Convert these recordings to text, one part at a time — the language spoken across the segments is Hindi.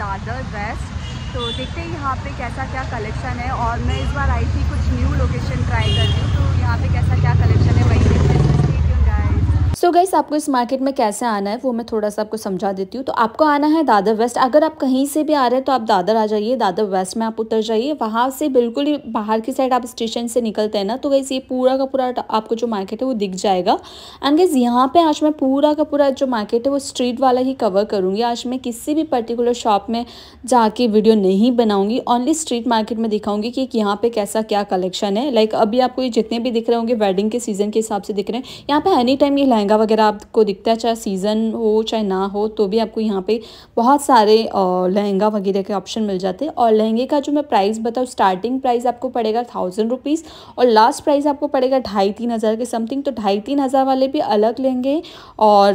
ज़्यादा बेस्ट तो देखते हैं यहाँ पे कैसा क्या कलेक्शन है और मैं इस बार आई थी कुछ न्यू लोकेशन ट्राई कर रही हूँ तो यहाँ पे कैसा क्या कलेक्शन है वही सो so गैस आपको इस मार्केट में कैसे आना है वो मैं थोड़ा सा आपको समझा देती हूँ तो आपको आना है दादर वेस्ट अगर आप कहीं से भी आ रहे हैं तो आप दादर आ जाइए दादर वेस्ट में आप उतर जाइए वहाँ से बिल्कुल ही बाहर की साइड आप स्टेशन से निकलते हैं ना तो गैस ये पूरा का पूरा आपको जो मार्केट है वो दिख जाएगा एंड गैस यहाँ पर आज मैं पूरा का पूरा जो मार्केट है वो स्ट्रीट वाला ही कवर करूँगी आज मैं किसी भी पर्टिकुलर शॉप में जाके वीडियो नहीं बनाऊँगी ओनली स्ट्रीट मार्केट में दिखाऊँगी कि यहाँ पर कैसा क्या कलेक्शन है लाइक अभी आपको ये जितने भी दिख रहे होंगे वेडिंग के सीज़न के हिसाब से दिख रहे हैं यहाँ पर एनी टाइम ये लहंगा लहंगा वगैरह आपको दिखता है चाहे सीज़न हो चाहे ना हो तो भी आपको यहाँ पे बहुत सारे लहंगा वगैरह के ऑप्शन मिल जाते हैं और लहंगे का जो मैं प्राइस बताऊँ स्टार्टिंग प्राइस आपको पड़ेगा थाउजेंड रुपीज़ और लास्ट प्राइस आपको पड़ेगा ढाई तीन हज़ार के समथिंग तो ढाई तीन हज़ार वाले भी अलग लहंगे और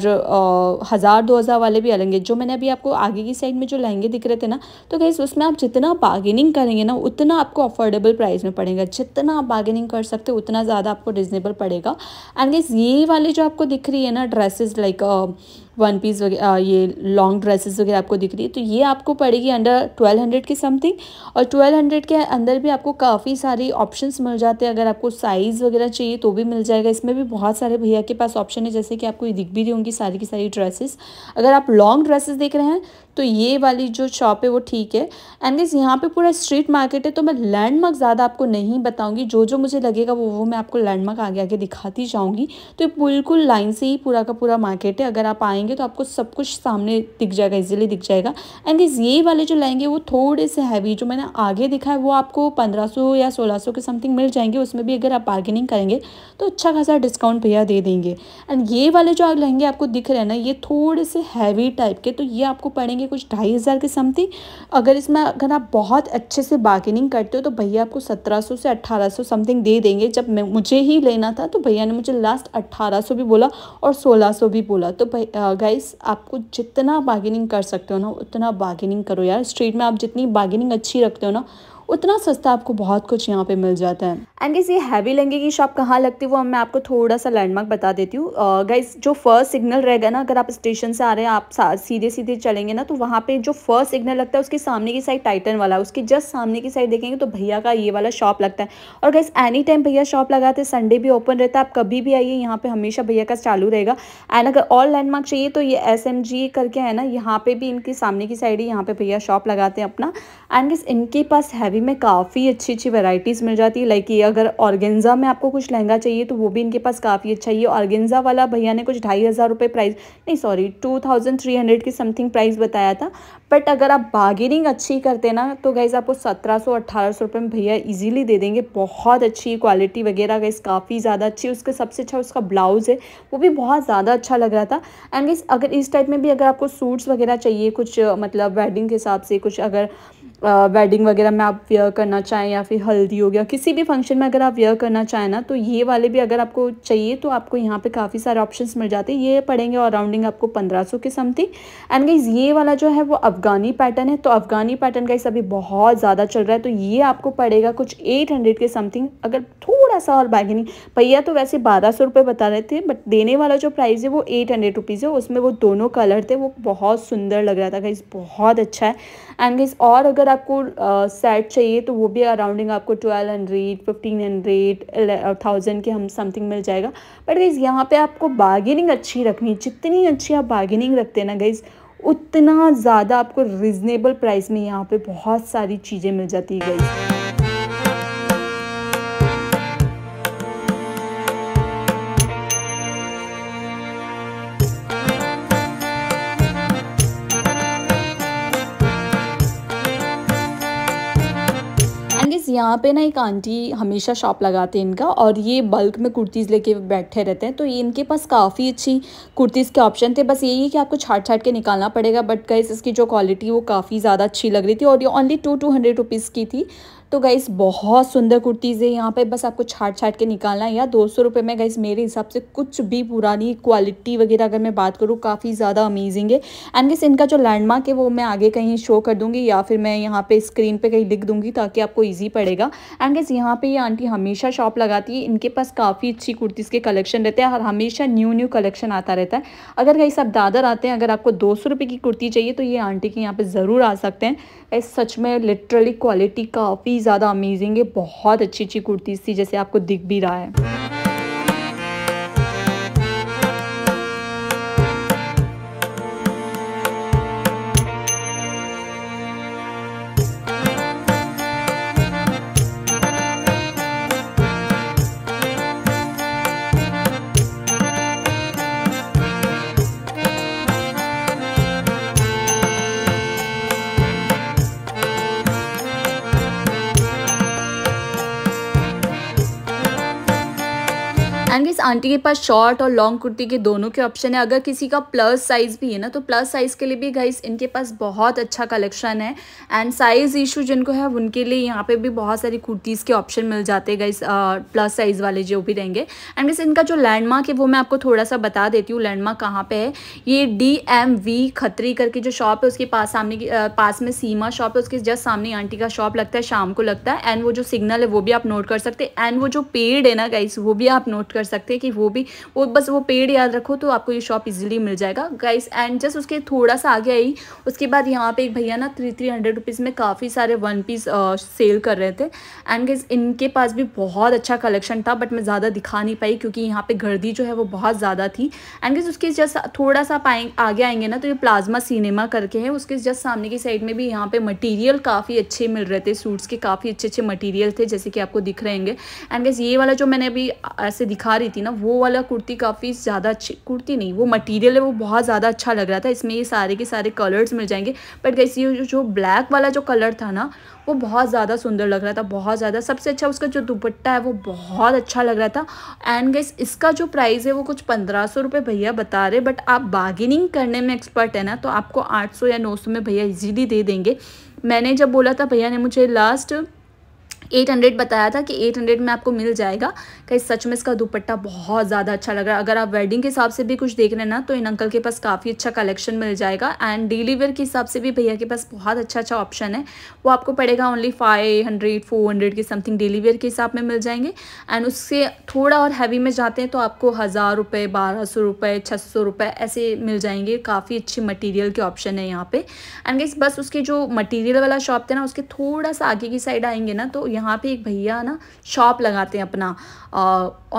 हज़ार दो हज़ार वाले भी अलग जो मैंने अभी आपको आगे की साइड में जो लहंगे दिख रहे थे ना तो कैसे उसमें आप जितना बार्गेनिंग करेंगे ना उतना आपको अफोर्डेबल प्राइस में पड़ेगा जितना आप बार्गेनिंग कर सकते हो उतना ज़्यादा आपको रिजनेबल पड़ेगा एंड गैस ये वाले जो आपको दिख दिख रही है ना dresses like uh, one piece वगैरह ये लॉन्ग ड्रेसेस वगैरह आपको दिख रही है तो ये आपको पड़ेगी अंडर ट्वेल्व हंड्रेड की समथिंग और ट्वेल्व हंड्रेड के अंदर भी आपको काफ़ी सारी ऑप्शंस मिल जाते हैं अगर आपको साइज़ वगैरह चाहिए तो भी मिल जाएगा इसमें भी बहुत सारे भैया के पास ऑप्शन है जैसे कि आपको ये दिख भी रही होंगी सारी की सारी ड्रेसेस अगर आप लॉन्ग ड्रेसेस देख रहे हैं तो ये वाली जो शॉप है वो ठीक है एंड गाइस यहाँ पर पूरा स्ट्रीट मार्केट है तो मैं लैंडमार्क ज़्यादा आपको नहीं बताऊँगी जो जो मुझे लगेगा वो वो मैं आपको लैंडमार्क आगे आगे दिखाती जाऊँगी तो ये बिल्कुल लाइन से ही पूरा का पूरा मार्केट है अगर आप आएँगे लगाएंगे तो आपको सब कुछ सामने दिख जाएगा इजीली दिख जाएगा एंड गाइस ये वाले जो लाएंगे वो थोड़े से हैवी जो मैंने आगे दिखा है वो आपको पंद्रह या सोलह के समथिंग मिल जाएंगे उसमें भी अगर आप बार्गेनिंग करेंगे तो अच्छा खासा डिस्काउंट भैया दे देंगे एंड ये वाले जो आप लहंगे आपको दिख रहे हैं ना ये थोड़े से हैवी टाइप के तो ये आपको पड़ेंगे कुछ ढाई हज़ार के समथिंग अगर इसमें अगर आप बहुत अच्छे से बार्गेनिंग करते हो तो भैया आपको सत्रह सौ से अट्ठारह सौ समथिंग दे देंगे जब मुझे ही लेना था तो भैया ने मुझे लास्ट अट्ठारह सौ भी बोला और सोलह सौ भी बोला तो गाइस आपको जितना बार्गेनिंग कर सकते हो ना उतना बार्गेनिंग करो यार स्ट्रीट में आप जितनी बार्गेनिंग अच्छी रखते हो ना उतना सस्ता आपको बहुत कुछ यहाँ पे मिल जाता है एंड गाइज ये हैवी लहंगे की शॉप कहाँ लगती है वो मैं आपको थोड़ा सा लैंडमार्क बता देती हूँ गाइज जो फर्स्ट सिग्नल रहेगा ना अगर आप स्टेशन से आ रहे हैं आप सीधे सीधे चलेंगे ना तो वहाँ पे जो फर्स्ट सिग्नल लगता है उसके सामने की साइड टाइटन वाला उसके जस्ट सामने की साइड देखेंगे तो भैया का ये वाला शॉप लगता है और गैस एनी टाइम भैया शॉप लगाते हैं संडे भी ओपन रहता है आप कभी भी आइए यहाँ पे हमेशा भैया का चालू रहेगा एंड अगर और लैंडमार्क चाहिए तो ये एस करके है ना यहाँ पे भी इनके सामने की साइड ही यहाँ पे भैया शॉप लगाते हैं अपना एंड गैस इनके पास हैवी साड़ी में काफ़ी अच्छी अच्छी वेराइटीज़ मिल जाती है लाइक ये अगर ऑर्गेंजा में आपको कुछ लहंगा चाहिए तो वो भी इनके पास काफ़ी अच्छा ये ऑर्गेंजा वाला भैया ने कुछ ढाई हज़ार रुपये प्राइस नहीं sorry two thousand three hundred की समथिंग प्राइस बताया था बट अगर आप बार्गेनिंग अच्छी करते ना तो गैज़ आपको सत्रह सौ अट्ठारह सौ रुपये में भैया ईजिली दे देंगे बहुत अच्छी क्वालिटी वगैरह गैस काफ़ी ज़्यादा अच्छी उसके सबसे अच्छा उसका ब्लाउज़ है वो भी बहुत ज़्यादा अच्छा लग रहा था एंड गैस अगर इस टाइप में भी अगर आपको सूट्स वगैरह चाहिए कुछ मतलब वेडिंग के हिसाब से कुछ अगर वेडिंग वगैरह में आप वेयर करना चाहें या फिर हल्दी हो गया किसी भी फंक्शन में अगर आप वेयर करना चाहें ना तो ये वाले भी अगर आपको चाहिए तो आपको यहाँ पे काफ़ी सारे ऑप्शंस मिल जाते हैं ये पड़ेंगे और राउंडिंग आपको पंद्रह सौ के समथिंग एंड गाइज ये वाला जो है वो अफगानी पैटर्न है तो अफगानी पैटर्न इस अभी बहुत ज़्यादा चल रहा है तो ये आपको पड़ेगा कुछ एट हंड्रेड के समथिंग अगर थोड़ा सा और बैगनी भैया तो वैसे बारह सौ रुपये बता रहे थे बट देने वाला जो प्राइस है वो एट हंड्रेड रुपीज़ है उसमें वो दोनों कलर थे वो बहुत सुंदर लग रहा था गाइज बहुत अच्छा है एंड गाइज और अगर आपको सेट चाहिए तो वो भी अराउंडिंग आपको twelve hundred fifteen hundred thousand के हम समथिंग मिल जाएगा बट गाइज यहाँ पे आपको बार्गेनिंग अच्छी रखनी जितनी अच्छी आप बार्गेनिंग रखते हैं ना गाइज उतना ज़्यादा आपको रिजनेबल प्राइस में यहाँ पे बहुत सारी चीज़ें मिल जाती है गाइज़ यहाँ पे ना एक आंटी हमेशा शॉप लगाते हैं इनका और ये बल्क में कुर्तीज़ लेके बैठे रहते हैं तो ये इनके पास काफ़ी अच्छी कुर्तीज़ के ऑप्शन थे बस यही है कि आपको छाट छाट के निकालना पड़ेगा बट कैसे इसकी जो क्वालिटी वो काफ़ी ज़्यादा अच्छी लग रही थी और ये only two two hundred rupees की थी तो गाइस बहुत सुंदर कुर्तीज़ है यहाँ पे बस आपको छाट छाट के निकालना है या दो सौ रुपये में गाइस मेरे हिसाब से कुछ भी पुरानी क्वालिटी वगैरह अगर मैं बात करूँ काफ़ी ज़्यादा अमेजिंग है एंड गाइस इनका जो लैंडमार्क है वो मैं आगे कहीं शो कर दूँगी या फिर मैं यहाँ पर स्क्रीन पर कहीं लिख दूँगी ताकि आपको ईजी पड़ेगा एंड गाइस यहाँ पर ये आंटी हमेशा शॉप लगाती है इनके पास काफ़ी अच्छी कुर्तीज़ के कलेक्शन रहते हैं और हमेशा न्यू न्यू कलेक्शन आता रहता है अगर गाइस आप दादर आते हैं अगर आपको दो सौ की कुर्ती चाहिए तो ये आंटी के यहाँ पर ज़रूर आ सकते हैं गाइस सच में लिटरली क्वालिटी काफ़ी ज़्यादा अमेजिंग है बहुत अच्छी अच्छी कुर्तीज़ थी जैसे आपको दिख भी रहा है एंड इस आंटी के पास शॉर्ट और लॉन्ग कुर्ती के दोनों के ऑप्शन है अगर किसी का प्लस साइज़ भी है ना तो प्लस साइज़ के लिए भी गाइस इनके पास बहुत अच्छा कलेक्शन है एंड साइज़ इशू जिनको है उनके लिए यहाँ पे भी बहुत सारी कुर्तीज़ के ऑप्शन मिल जाते हैं गाइस प्लस साइज़ वाले जो भी रहेंगे एंड गाइस इनका जो लैंडमार्क है वो मैं आपको थोड़ा सा बता देती हूँ लैंडमार्क कहाँ पर है ये डी एम वी खत्री करके जो शॉप है उसके पास सामने की पास में सीमा शॉप है उसके जस्ट सामने आंटी का शॉप लगता है शाम को लगता है एंड वो जो सिग्नल है वो भी आप नोट कर सकते हैं एंड वो जो पेड़ है ना गाइस वो भी आप नोट कर सकते हैं कि वो भी वो बस वो पेड़ याद रखो तो आपको ये शॉप इजीली मिल जाएगा गाइस एंड जस्ट उसके थोड़ा सा आगे आई उसके बाद यहाँ पे एक भैया ना थ्री थ्री हंड्रेड रुपीज़ में काफ़ी सारे वन पीस सेल कर रहे थे एंड गाइस इनके पास भी बहुत अच्छा कलेक्शन था बट मैं ज़्यादा दिखा नहीं पाई क्योंकि यहाँ पर गर्दी जो है वो बहुत ज़्यादा थी एंड गाइस उसके जस्ट थोड़ा सा पाए आगे आएंगे ना तो ये प्लाज्मा सिनेमा करके है उसके जस्ट सामने की साइड में भी यहाँ पर मटीरियल काफ़ी अच्छे मिल रहे थे सूट्स के काफ़ी अच्छे अच्छे मटीरियल थे जैसे कि आपको दिख रहे हैं एंड गेस ये वाला जो मैंने अभी ऐसे दिखा दिखा रही थी ना वो वाला कुर्ती काफ़ी ज़्यादा अच्छी कुर्ती नहीं वो मटेरियल है वो बहुत ज़्यादा अच्छा लग रहा था इसमें ये सारे के सारे कलर्स मिल जाएंगे बट कैसे ये जो ब्लैक वाला जो कलर था ना वो बहुत ज़्यादा सुंदर लग रहा था बहुत ज़्यादा सबसे अच्छा उसका जो दुपट्टा है वो बहुत अच्छा लग रहा था एंड गैस इसका जो प्राइस है वो कुछ पंद्रह सौ रुपये भैया बता रहे बट आप बार्गेनिंग करने में एक्सपर्ट है ना तो आपको आठ सौ या नौ सौ में भैया इजीली दे देंगे मैंने जब बोला था भैया ने मुझे लास्ट 800 बताया था कि 800 में आपको मिल जाएगा कहीं सच में इसका दुपट्टा बहुत ज़्यादा अच्छा लग रहा है अगर आप वेडिंग के हिसाब से भी कुछ देख रहे हैं ना तो इन अंकल के पास काफ़ी अच्छा कलेक्शन मिल जाएगा एंड डिलीवर के हिसाब से भी भैया के पास बहुत अच्छा अच्छा ऑप्शन है वो आपको पड़ेगा only five hundred four hundred के समथिंग डेली वेयर के हिसाब में मिल जाएंगे एंड उससे थोड़ा और हैवी में जाते हैं तो आपको हज़ार रुपये बारह सौ रुपये छः सौ रुपये ऐसे मिल जाएंगे काफ़ी अच्छी मटीरियल के ऑप्शन है यहाँ पे एंड बस उसके जो मटीरियल वाला शॉप थे ना उसके थोड़ा सा आगे की साइड आएंगे ना तो यहाँ पे एक भैया ना शॉप लगाते हैं अपना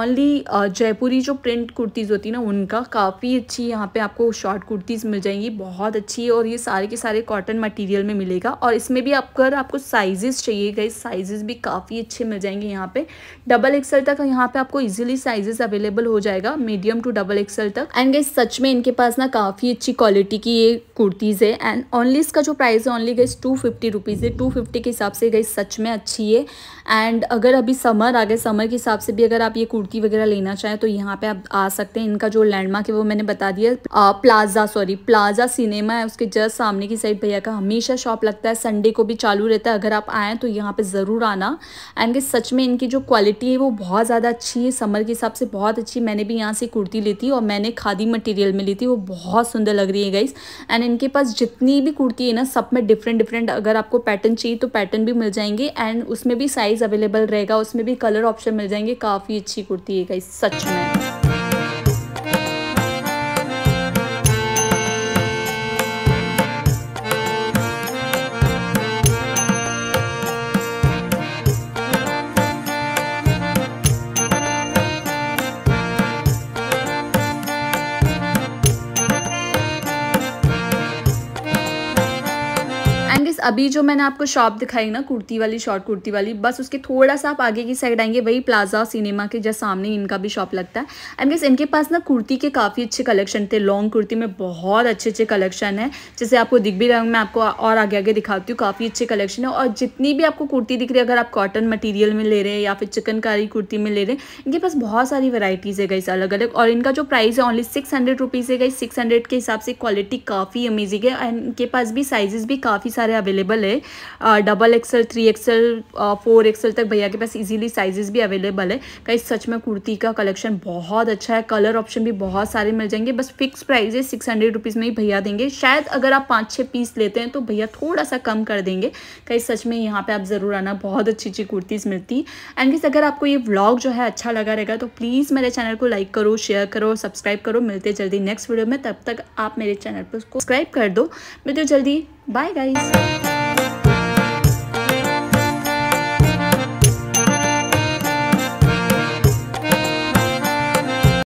ओनली जयपुरी जो प्रिंट कुर्तीज़ होती है ना उनका काफ़ी अच्छी यहाँ पे आपको शॉर्ट कुर्तीज़ मिल जाएंगी बहुत अच्छी और ये सारे के सारे कॉटन मटेरियल में मिलेगा और इसमें भी आप अगर आपको साइजेस चाहिए गए साइजेस भी काफ़ी अच्छे मिल जाएंगे यहाँ पे डबल एक्सल तक यहाँ पे आपको इजीली साइजेस अवेलेबल हो जाएगा मीडियम टू डबल एक्सल तक एंड गई सच में इनके पास ना काफ़ी अच्छी क्वालिटी की ये कुर्तीज़ है एंड ओनली इसका जो प्राइस है ओनली गई टू फिफ्टी रुपीज़ है टू फिफ्टी के हिसाब से गई सच में अच्छी है एंड अगर अभी समर आ गए समर के हिसाब से भी अगर आप ये कुर्ती वगैरह लेना चाहें तो यहाँ पे आप आ सकते हैं इनका जो लैंडमार्क है वो मैंने बता दिया प्लाजा सॉरी प्लाजा सिनेमा है उसके जस्ट सामने की साइड भैया का हमेशा शॉप लगता है संडे को भी चालू रहता है अगर आप आएँ तो यहाँ पर ज़रूर आना एंड सच में इनकी जो क्वालिटी है वो बहुत ज़्यादा अच्छी है समर के हिसाब से बहुत अच्छी मैंने भी यहाँ से कुर्ती ली थी और मैंने खादी मटेरियल में ली थी वो बहुत सुंदर लग रही है गाइस एंड इनके पास जितनी भी कुर्ती है ना सब में डिफरेंट डिफरेंट अगर आपको पैटर्न चाहिए तो पैटर्न भी मिल जाएंगे एंड उसमें भी साइज़ अवेलेबल रहेगा उसमें भी कलर ऑप्शन मिल जाएंगे काफ़ी अच्छी कुर्ती है गाइस सच में अभी जो मैंने आपको शॉप दिखाई ना कुर्ती वाली शॉर्ट कुर्ती वाली बस उसके थोड़ा सा आप आगे की साइड आएंगे वही प्लाजा सिनेमा के जस्ट सामने इनका भी शॉप लगता है एंड गेस इनके पास ना कुर्ती के काफ़ी अच्छे कलेक्शन थे लॉन्ग कुर्ती में बहुत अच्छे अच्छे कलेक्शन है जैसे आपको दिख भी रहा हूँ मैं आपको और आगे आगे दिखाती हूँ काफ़ी अच्छे कलेक्शन है और जितनी भी आपको कुर्ती दिख रही है अगर आप कॉटन मटीरियल में ले रहे हैं या फिर चिकनकारी कुर्ती में ले रहे हैं इनके पास बहुत सारी वेराइटीज़ है गई अलग अलग और इनका जो प्राइस है ओनली सिक्स हंड्रेड रुपीज़ है गई सिक्स हंड्रेड के हिसाब से क्वालिटी काफ़ी अमेजिंग है एंड इनके पास भी साइजेस भी काफ़ी सारे अवेलेबल अवेलेबल है double XL three XL four XL तक भैया के पास इजीली साइजेस भी अवेलेबल है कहीं सच में कुर्ती का कलेक्शन बहुत अच्छा है कलर ऑप्शन भी बहुत सारे मिल जाएंगे बस फिक्स प्राइस है सिक्स हंड्रेड रुपीज़ में ही भैया देंगे शायद अगर आप पाँच छः पीस लेते हैं तो भैया थोड़ा सा कम कर देंगे कहीं सच में यहाँ पर आप ज़रूर आना बहुत अच्छी अच्छी कुर्तीज़ मिलती एंड किस अगर आपको ये ब्लॉग जो है अच्छा लगा रहेगा तो प्लीज़ मेरे चैनल को लाइक करो शेयर करो सब्सक्राइब करो मिलते जल्दी नेक्स्ट वीडियो में तब तक आप मेरे चैनल पर सब्सक्राइब कर दो मैं तो जल्दी Bye guys.